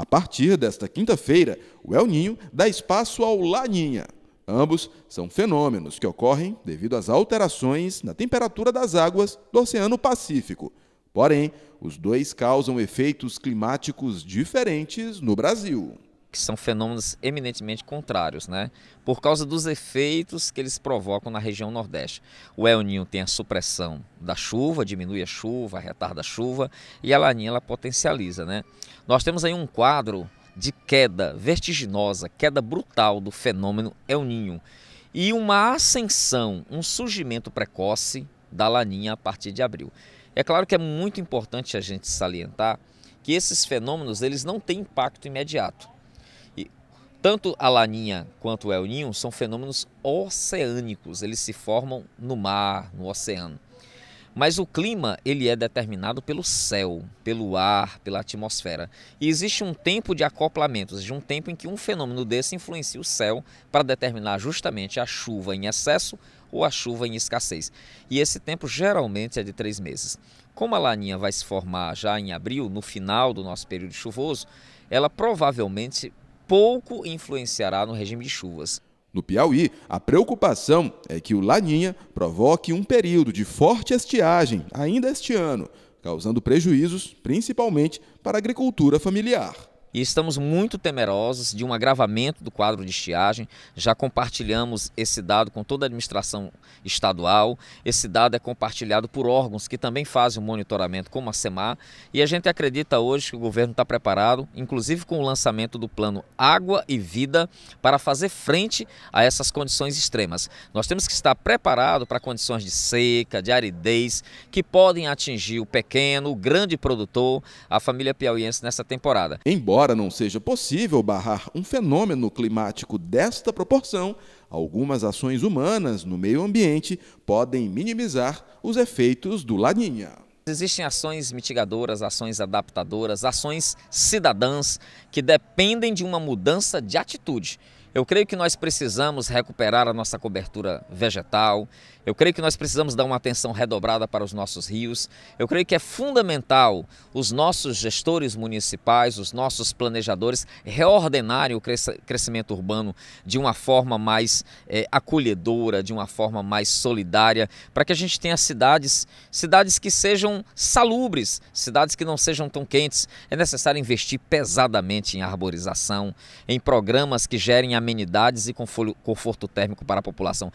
A partir desta quinta-feira, o El Ninho dá espaço ao Laninha. Ambos são fenômenos que ocorrem devido às alterações na temperatura das águas do Oceano Pacífico. Porém, os dois causam efeitos climáticos diferentes no Brasil que são fenômenos eminentemente contrários, né? Por causa dos efeitos que eles provocam na região Nordeste. O El Ninho tem a supressão da chuva, diminui a chuva, retarda a chuva, e a Laninha ela potencializa, né? Nós temos aí um quadro de queda vertiginosa, queda brutal do fenômeno El Ninho e uma ascensão, um surgimento precoce da Laninha a partir de abril. É claro que é muito importante a gente salientar que esses fenômenos eles não têm impacto imediato tanto a laninha quanto o El Ninho são fenômenos oceânicos, eles se formam no mar, no oceano. Mas o clima ele é determinado pelo céu, pelo ar, pela atmosfera. E existe um tempo de acoplamento, ou seja, um tempo em que um fenômeno desse influencia o céu para determinar justamente a chuva em excesso ou a chuva em escassez. E esse tempo geralmente é de três meses. Como a laninha vai se formar já em abril, no final do nosso período chuvoso, ela provavelmente pouco influenciará no regime de chuvas. No Piauí, a preocupação é que o Laninha provoque um período de forte estiagem ainda este ano, causando prejuízos principalmente para a agricultura familiar e estamos muito temerosos de um agravamento do quadro de estiagem. Já compartilhamos esse dado com toda a administração estadual. Esse dado é compartilhado por órgãos que também fazem o monitoramento, como a SEMAR, e a gente acredita hoje que o governo está preparado, inclusive com o lançamento do plano Água e Vida, para fazer frente a essas condições extremas. Nós temos que estar preparado para condições de seca, de aridez, que podem atingir o pequeno, o grande produtor, a família piauiense nessa temporada. Embora Embora não seja possível barrar um fenômeno climático desta proporção, algumas ações humanas no meio ambiente podem minimizar os efeitos do Laninha. Existem ações mitigadoras, ações adaptadoras, ações cidadãs que dependem de uma mudança de atitude. Eu creio que nós precisamos recuperar a nossa cobertura vegetal, eu creio que nós precisamos dar uma atenção redobrada para os nossos rios, eu creio que é fundamental os nossos gestores municipais, os nossos planejadores reordenarem o crescimento urbano de uma forma mais é, acolhedora, de uma forma mais solidária, para que a gente tenha cidades, cidades que sejam salubres, cidades que não sejam tão quentes. É necessário investir pesadamente em arborização, em programas que gerem a amenidades e conforto térmico para a população.